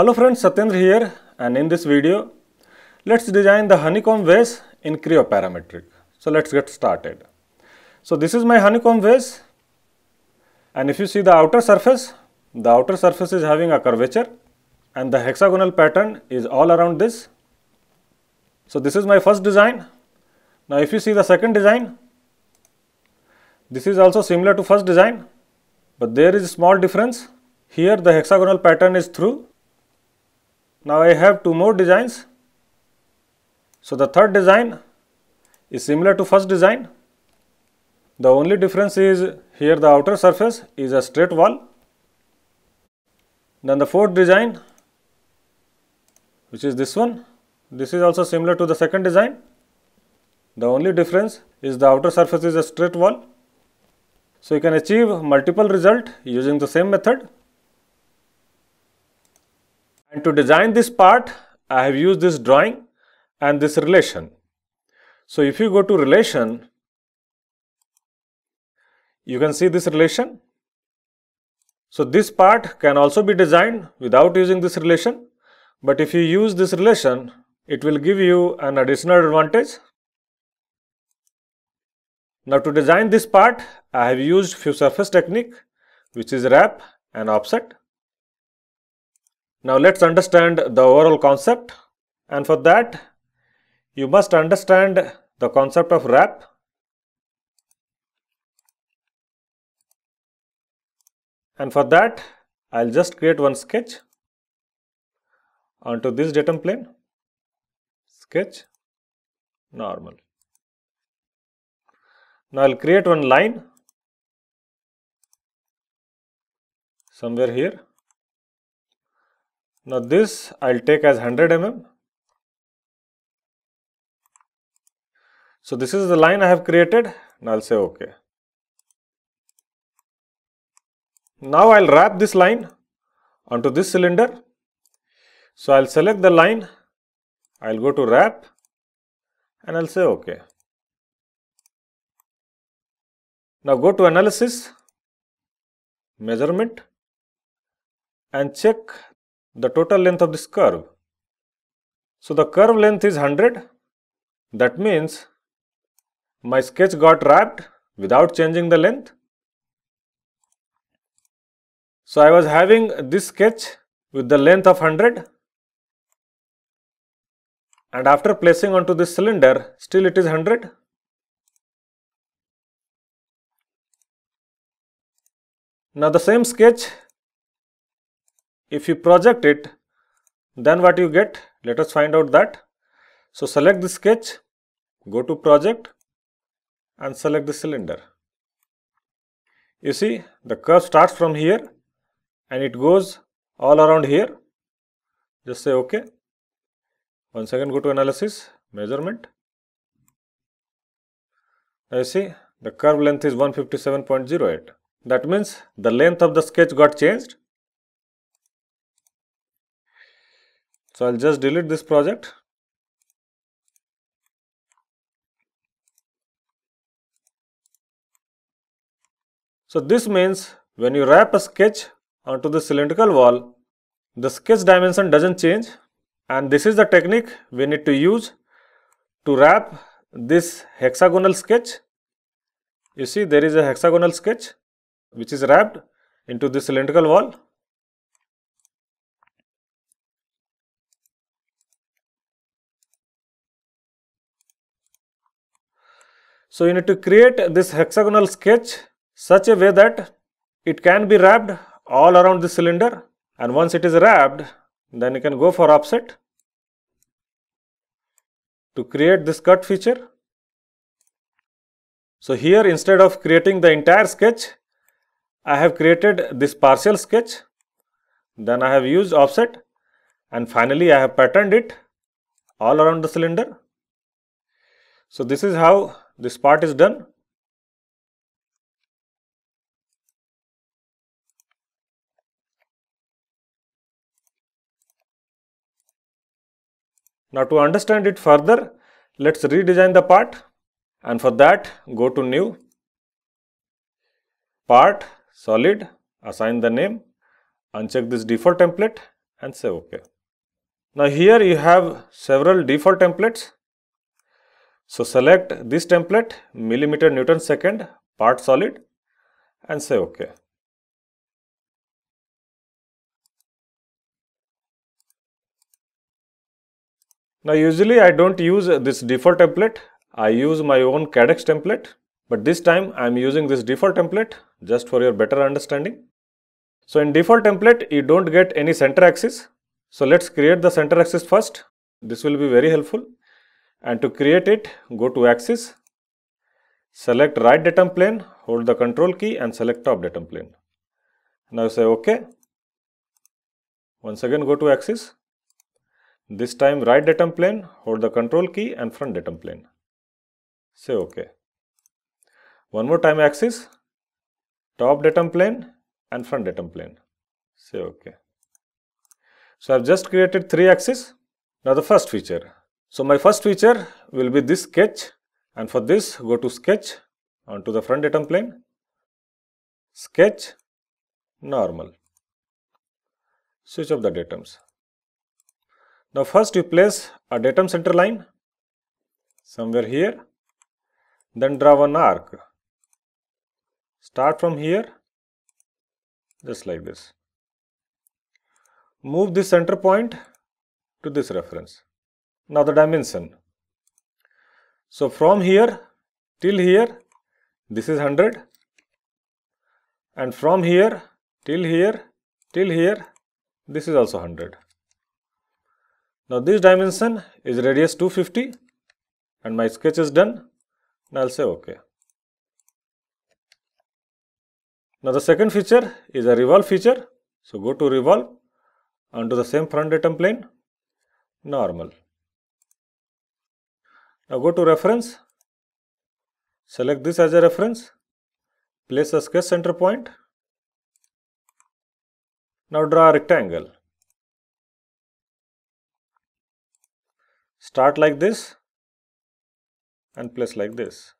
Hello friends, Satyendra here and in this video, let's design the honeycomb vase in Creo Parametric. So let's get started. So this is my honeycomb vase and if you see the outer surface, the outer surface is having a curvature and the hexagonal pattern is all around this. So this is my first design. Now if you see the second design, this is also similar to first design, but there is small difference. Here the hexagonal pattern is through now I have two more designs. So the third design is similar to first design. The only difference is here the outer surface is a straight wall. Then the fourth design which is this one. This is also similar to the second design. The only difference is the outer surface is a straight wall. So you can achieve multiple result using the same method. And to design this part, I have used this drawing and this relation. So if you go to relation, you can see this relation. So this part can also be designed without using this relation. But if you use this relation, it will give you an additional advantage. Now to design this part, I have used few surface technique, which is wrap and offset. Now let's understand the overall concept and for that you must understand the concept of wrap. And for that I'll just create one sketch onto this datum plane, sketch, normal. Now I'll create one line somewhere here now this I'll take as 100 mm. So this is the line I have created and I'll say OK. Now I'll wrap this line onto this cylinder. So I'll select the line, I'll go to wrap and I'll say OK. Now go to analysis, measurement and check the total length of this curve. So the curve length is 100. That means my sketch got wrapped without changing the length. So I was having this sketch with the length of 100 and after placing onto this cylinder still it is 100. Now the same sketch if you project it, then what you get? Let us find out that. So select the sketch, go to project and select the cylinder. You see the curve starts from here and it goes all around here. Just say OK. Once again go to analysis, measurement. Now you see the curve length is 157.08. That means the length of the sketch got changed So, I will just delete this project. So, this means when you wrap a sketch onto the cylindrical wall, the sketch dimension doesn't change and this is the technique we need to use to wrap this hexagonal sketch. You see there is a hexagonal sketch which is wrapped into the cylindrical wall So you need to create this hexagonal sketch such a way that it can be wrapped all around the cylinder and once it is wrapped then you can go for offset to create this cut feature. So here instead of creating the entire sketch I have created this partial sketch then I have used offset and finally I have patterned it all around the cylinder. So this is how this part is done. Now to understand it further, let's redesign the part and for that go to new part solid assign the name uncheck this default template and say ok. Now here you have several default templates so select this template millimeter Newton second part solid and say OK. Now usually I don't use this default template, I use my own CADEX template but this time I am using this default template just for your better understanding. So in default template you don't get any center axis. So let's create the center axis first. This will be very helpful and to create it go to axis select right datum plane hold the control key and select top datum plane now say ok once again go to axis this time right datum plane hold the control key and front datum plane say ok one more time axis top datum plane and front datum plane say ok so i've just created three axes now the first feature so, my first feature will be this sketch and for this go to sketch onto the front datum plane, sketch, normal, switch of the datums. Now, first you place a datum center line somewhere here, then draw an arc. Start from here, just like this. Move this center point to this reference now the dimension so from here till here this is 100 and from here till here till here this is also 100 now this dimension is radius 250 and my sketch is done now I'll say ok now the second feature is a revolve feature so go to revolve onto the same front datum plane normal now go to reference, select this as a reference, place a sketch center point. Now draw a rectangle. Start like this and place like this.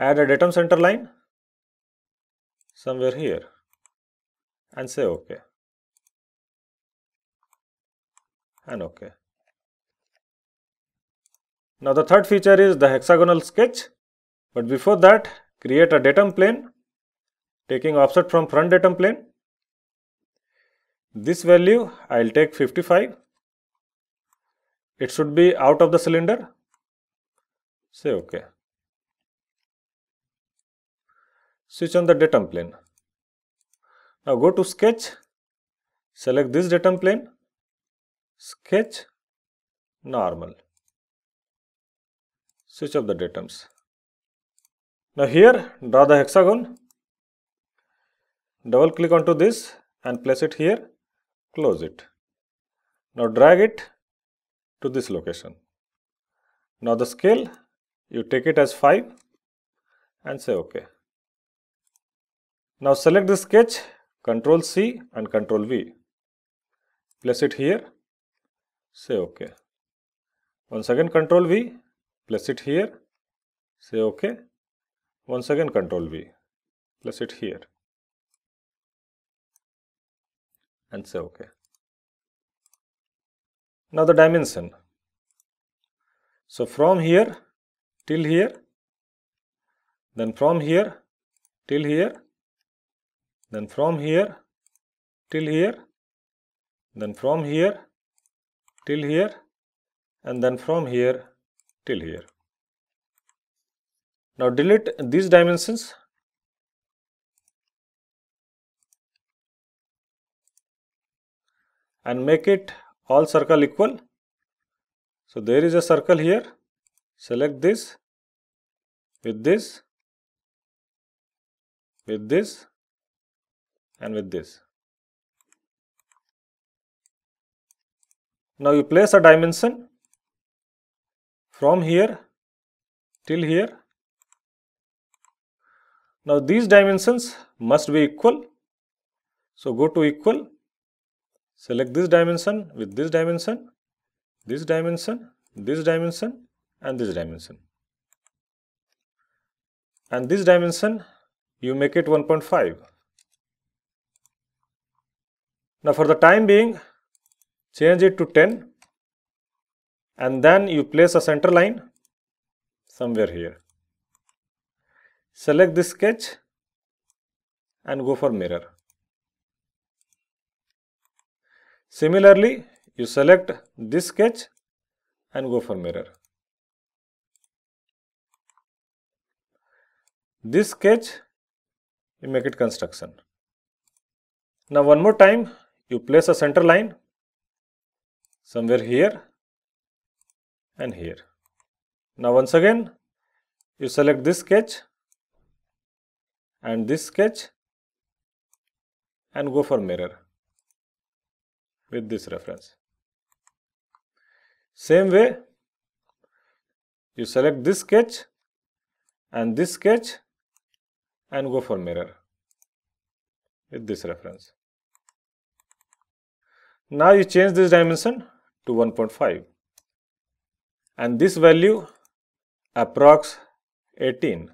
Add a datum center line somewhere here and say OK and OK. Now the third feature is the hexagonal sketch. But before that, create a datum plane taking offset from front datum plane. This value I will take 55. It should be out of the cylinder. Say OK. Switch on the datum plane. Now go to sketch. Select this datum plane. Sketch normal switch off the datums. Now here draw the hexagon, double click onto this and place it here, close it. Now drag it to this location. Now the scale you take it as 5 and say ok. Now select the sketch, Control C and Control V. Place it here, say ok. Once again Control V place it here, say OK. Once again control V, place it here and say OK. Now the dimension. So from here till here, then from here till here, then from here till here, then from here till here, and then from here till here. Now delete these dimensions. and make it all circle equal. So there is a circle here. Select this with this, with this and with this. Now you place a dimension from here till here. Now these dimensions must be equal. So go to equal, select this dimension with this dimension, this dimension, this dimension and this dimension. And this dimension you make it 1.5. Now for the time being change it to 10 and then you place a center line somewhere here. Select this sketch and go for mirror. Similarly, you select this sketch and go for mirror. This sketch, you make it construction. Now one more time, you place a center line somewhere here and here. Now once again you select this sketch and this sketch and go for mirror with this reference. Same way you select this sketch and this sketch and go for mirror with this reference. Now you change this dimension to 1.5 and this value approx 18.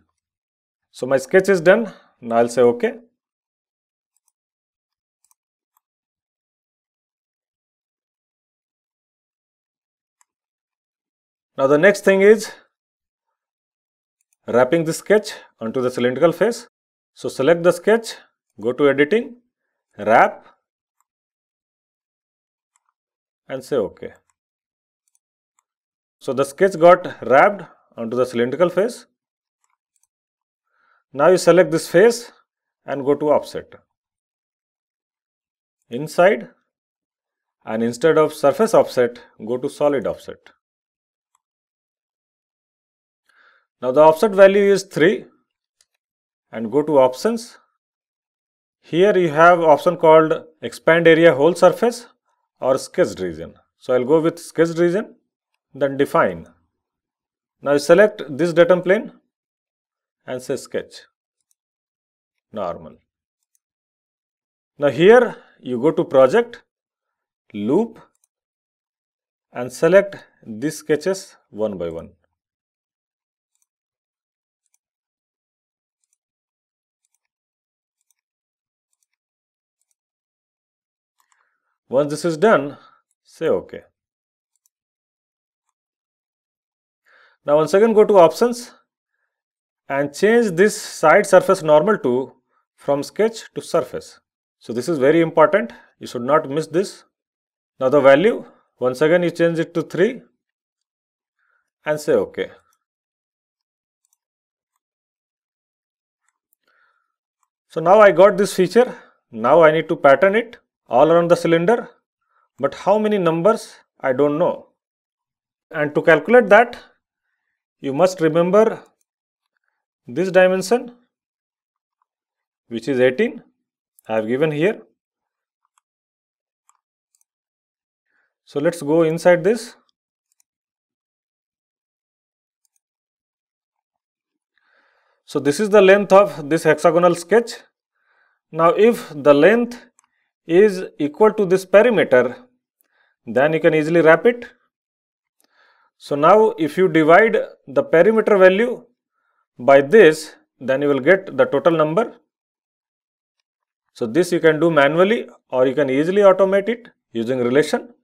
So my sketch is done. Now I'll say OK. Now the next thing is wrapping the sketch onto the cylindrical face. So select the sketch, go to editing, wrap and say OK. So, the sketch got wrapped onto the cylindrical face. Now, you select this face and go to offset. Inside and instead of surface offset, go to solid offset. Now, the offset value is 3 and go to options. Here you have option called expand area whole surface or sketched region. So, I will go with sketched region then define. Now select this datum plane and say sketch normal. Now here you go to project loop and select these sketches one by one. Once this is done, say OK. Now once again go to options and change this side surface normal to from sketch to surface. So this is very important. You should not miss this. Now the value once again you change it to 3 and say OK. So now I got this feature. Now I need to pattern it all around the cylinder. But how many numbers I don't know. And to calculate that you must remember this dimension which is 18 I have given here. So let's go inside this. So this is the length of this hexagonal sketch. Now if the length is equal to this perimeter then you can easily wrap it so now if you divide the perimeter value by this, then you will get the total number. So this you can do manually or you can easily automate it using relation.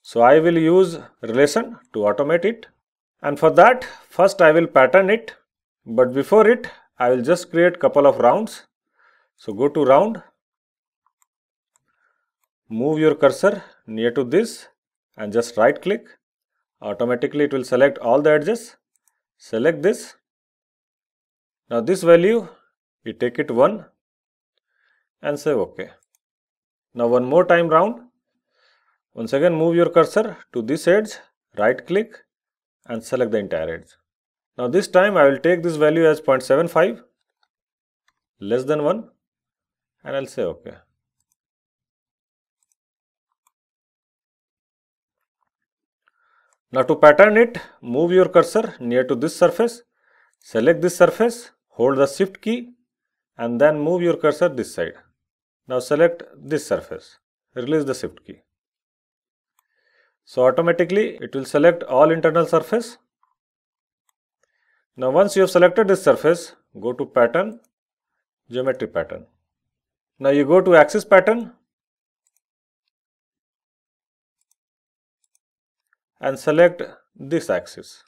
So I will use relation to automate it. And for that, first I will pattern it. But before it, I will just create couple of rounds. So go to round. Move your cursor near to this and just right click automatically it will select all the edges select this now this value we take it 1 and say ok now one more time round once again move your cursor to this edge right click and select the entire edge now this time I will take this value as 0.75 less than 1 and I'll say okay Now to pattern it, move your cursor near to this surface, select this surface, hold the shift key and then move your cursor this side. Now select this surface, release the shift key. So automatically it will select all internal surface. Now once you have selected this surface, go to pattern, geometry pattern. Now you go to axis pattern, and select this axis.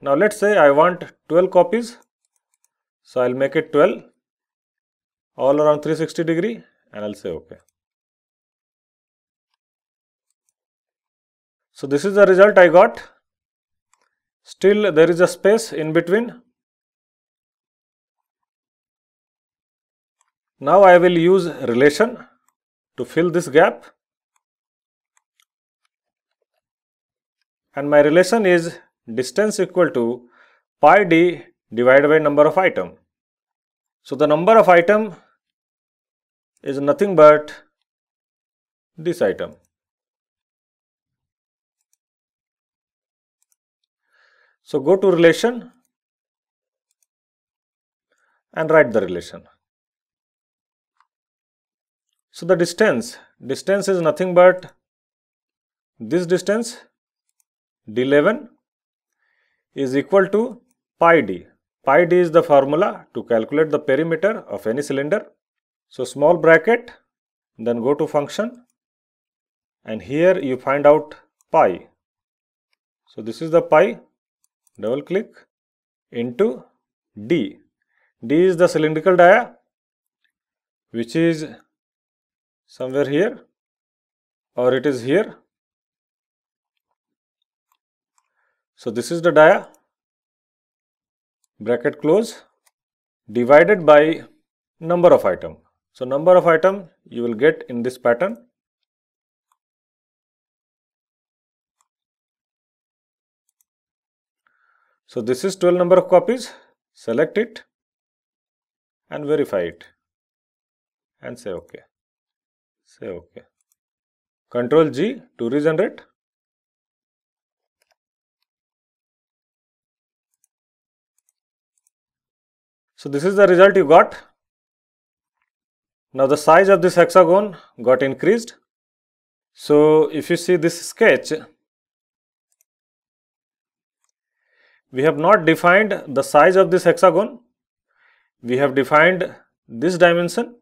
Now let's say I want 12 copies. So I'll make it 12 all around 360 degree and I'll say OK. So this is the result I got. Still there is a space in between. Now I will use relation to fill this gap. and my relation is distance equal to pi d divided by number of item. So the number of item is nothing but this item. So go to relation and write the relation. So the distance, distance is nothing but this distance d11 is equal to pi d. Pi d is the formula to calculate the perimeter of any cylinder. So small bracket, then go to function and here you find out pi. So this is the pi, double click into d. d is the cylindrical dia which is somewhere here or it is here So, this is the dia bracket close divided by number of item. So, number of item you will get in this pattern. So, this is 12 number of copies, select it and verify it and say OK. Say OK. Control G to regenerate. So, this is the result you got. Now, the size of this hexagon got increased. So, if you see this sketch, we have not defined the size of this hexagon. We have defined this dimension.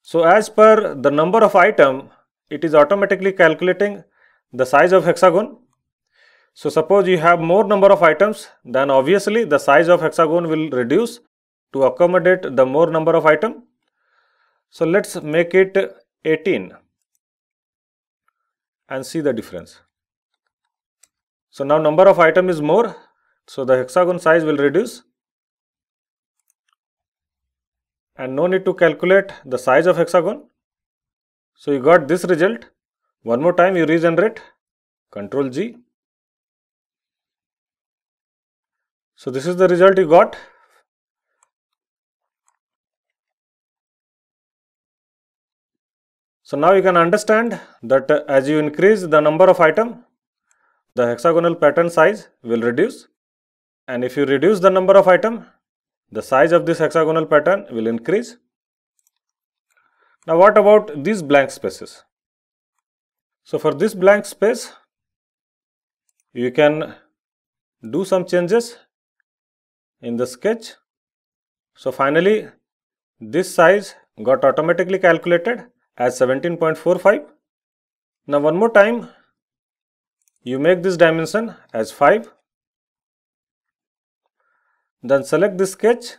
So, as per the number of item, it is automatically calculating the size of hexagon so suppose you have more number of items, then obviously the size of hexagon will reduce to accommodate the more number of item. So let's make it 18 and see the difference. So now number of item is more, so the hexagon size will reduce. And no need to calculate the size of hexagon. So you got this result. One more time you regenerate, Control G So, this is the result you got. So, now you can understand that as you increase the number of item, the hexagonal pattern size will reduce and if you reduce the number of item, the size of this hexagonal pattern will increase. Now, what about these blank spaces? So, for this blank space, you can do some changes in the sketch. So finally, this size got automatically calculated as 17.45. Now one more time, you make this dimension as 5. Then select this sketch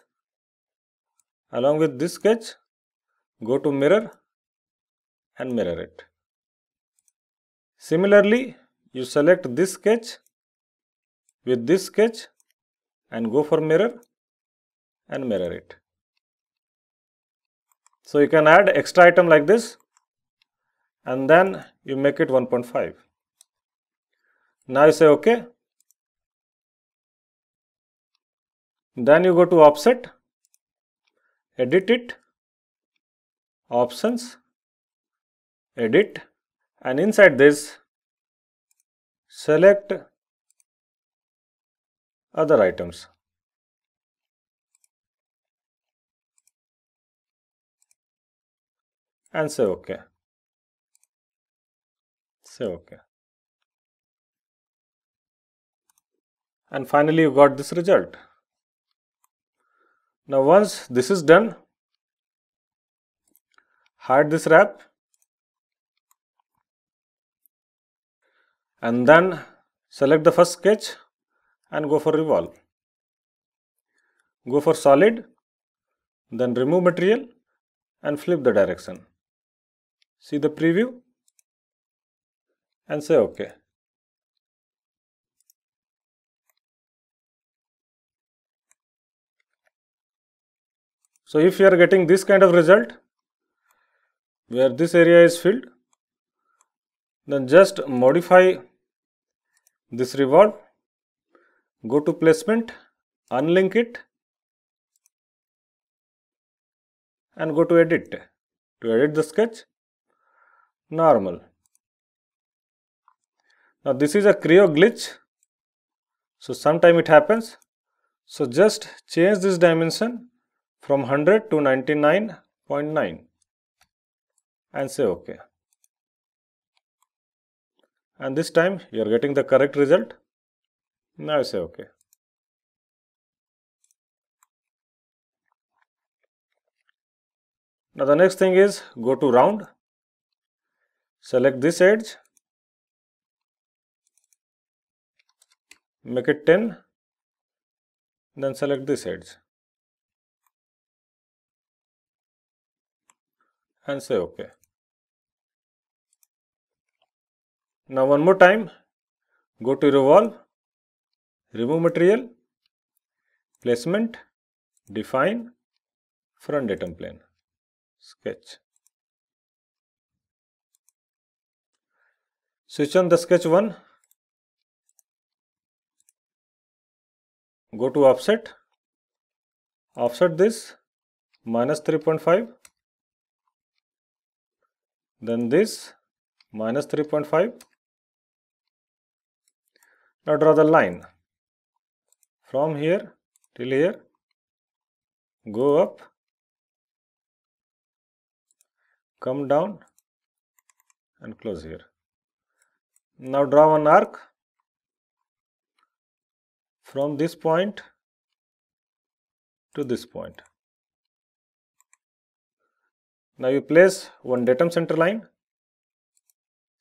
along with this sketch, go to mirror and mirror it. Similarly, you select this sketch with this sketch and go for mirror and mirror it. So you can add extra item like this and then you make it 1.5. Now you say OK. Then you go to offset, edit it, options, edit and inside this select other items. And say OK. Say OK. And finally you got this result. Now once this is done, hide this wrap and then select the first sketch and go for revolve. Go for solid, then remove material and flip the direction. See the preview and say OK. So if you are getting this kind of result where this area is filled then just modify this revolve go to placement, unlink it and go to edit. To edit the sketch, normal. Now this is a Creo glitch. So sometime it happens. So just change this dimension from 100 to 99.9 and say OK. And this time you are getting the correct result. Now say OK. Now the next thing is go to round, select this edge, make it 10, then select this edge and say OK. Now one more time, go to revolve, remove material, placement, define, front datum plane, sketch. Switch on the sketch 1, go to offset, offset this minus 3.5, then this minus 3.5. Now draw the line from here till here go up come down and close here now draw an arc from this point to this point now you place one datum center line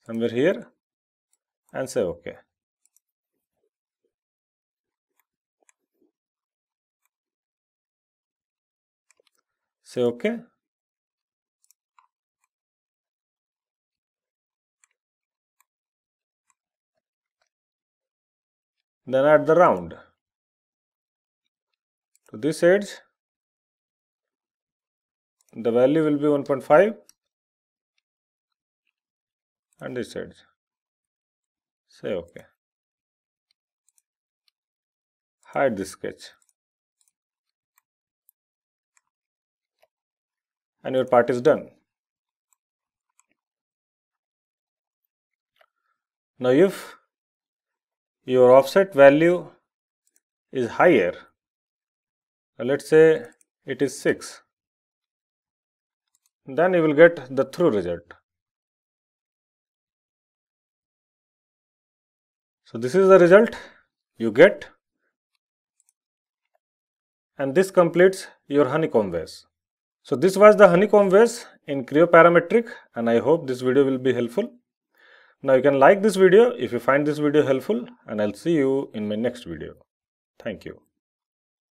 somewhere here and say okay Say OK. Then add the round to this edge. The value will be 1.5 and this edge. Say OK. Hide this sketch. and your part is done. Now if your offset value is higher, uh, let's say it is 6, then you will get the true result. So this is the result you get and this completes your honeycomb vase. So this was the honeycomb ways in Creo Parametric, and I hope this video will be helpful. Now you can like this video if you find this video helpful and I'll see you in my next video. Thank you.